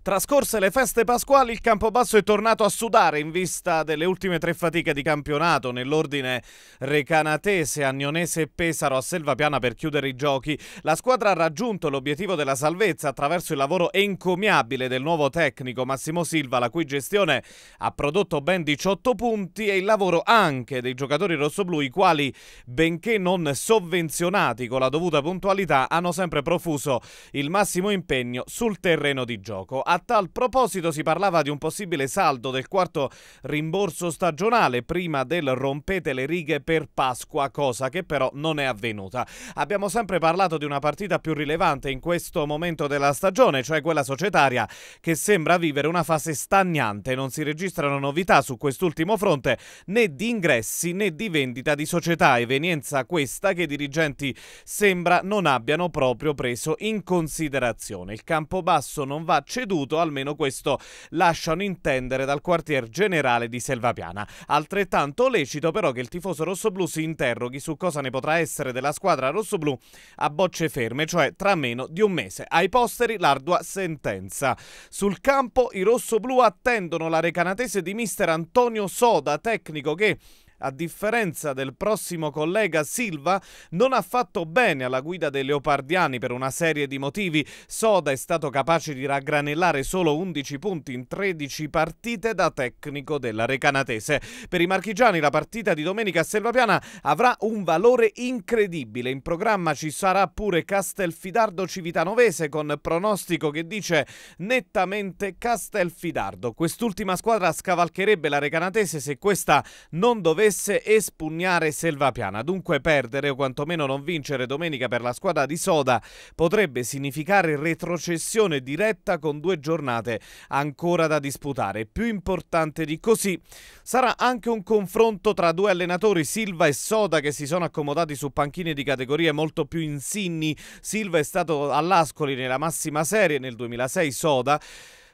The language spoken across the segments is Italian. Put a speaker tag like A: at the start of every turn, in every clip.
A: Trascorse le feste pasquali, il Campobasso è tornato a sudare in vista delle ultime tre fatiche di campionato nell'ordine recanatese, agnonese e Pesaro a Selvapiana per chiudere i giochi. La squadra ha raggiunto l'obiettivo della salvezza attraverso il lavoro encomiabile del nuovo tecnico Massimo Silva, la cui gestione ha prodotto ben 18 punti e il lavoro anche dei giocatori rossoblù, i quali, benché non sovvenzionati con la dovuta puntualità, hanno sempre profuso il massimo impegno sul terreno di gioco. A tal proposito si parlava di un possibile saldo del quarto rimborso stagionale prima del rompete le righe per Pasqua, cosa che però non è avvenuta. Abbiamo sempre parlato di una partita più rilevante in questo momento della stagione, cioè quella societaria, che sembra vivere una fase stagnante. Non si registrano novità su quest'ultimo fronte né di ingressi né di vendita di società, evenienza questa che i dirigenti sembra non abbiano proprio preso in considerazione. Il campobasso non va ceduto voluto, almeno questo lasciano intendere dal quartier generale di Selvapiana. Altrettanto lecito però che il tifoso rossoblu si interroghi su cosa ne potrà essere della squadra rossoblu a bocce ferme, cioè tra meno di un mese. Ai posteri l'ardua sentenza. Sul campo i rossoblu attendono la recanatese di mister Antonio Soda, tecnico che a differenza del prossimo collega Silva, non ha fatto bene alla guida dei leopardiani per una serie di motivi. Soda è stato capace di raggranellare solo 11 punti in 13 partite da tecnico della Recanatese. Per i marchigiani la partita di domenica a Selvapiana avrà un valore incredibile. In programma ci sarà pure Castelfidardo Civitanovese con pronostico che dice nettamente Castelfidardo. Quest'ultima squadra scavalcherebbe la Recanatese se questa non dovesse dovesse espugnare Selvapiana. Dunque perdere o quantomeno non vincere domenica per la squadra di Soda potrebbe significare retrocessione diretta con due giornate ancora da disputare. Più importante di così sarà anche un confronto tra due allenatori, Silva e Soda, che si sono accomodati su panchine di categorie molto più insigni. Silva è stato all'Ascoli nella massima serie nel 2006, Soda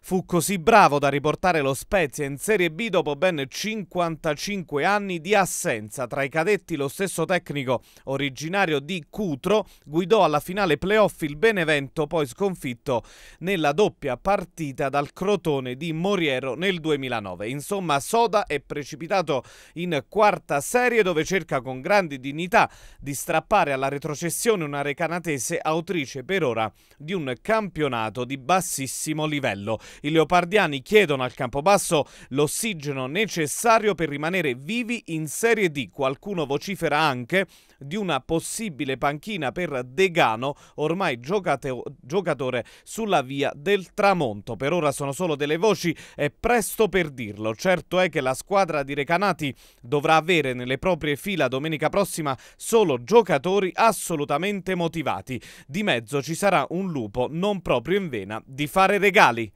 A: fu così bravo da riportare lo Spezia in Serie B dopo ben 55 anni di assenza. Tra i cadetti lo stesso tecnico originario di Cutro guidò alla finale playoff il Benevento poi sconfitto nella doppia partita dal Crotone di Moriero nel 2009. Insomma Soda è precipitato in quarta serie dove cerca con grande dignità di strappare alla retrocessione una recanatese autrice per ora di un campionato di bassissimo livello. I leopardiani chiedono al Campobasso l'ossigeno necessario per rimanere vivi in Serie D. Qualcuno vocifera anche di una possibile panchina per Degano, ormai giocatore sulla via del tramonto. Per ora sono solo delle voci e presto per dirlo. Certo è che la squadra di Recanati dovrà avere nelle proprie fila domenica prossima solo giocatori assolutamente motivati. Di mezzo ci sarà un lupo non proprio in vena di fare regali.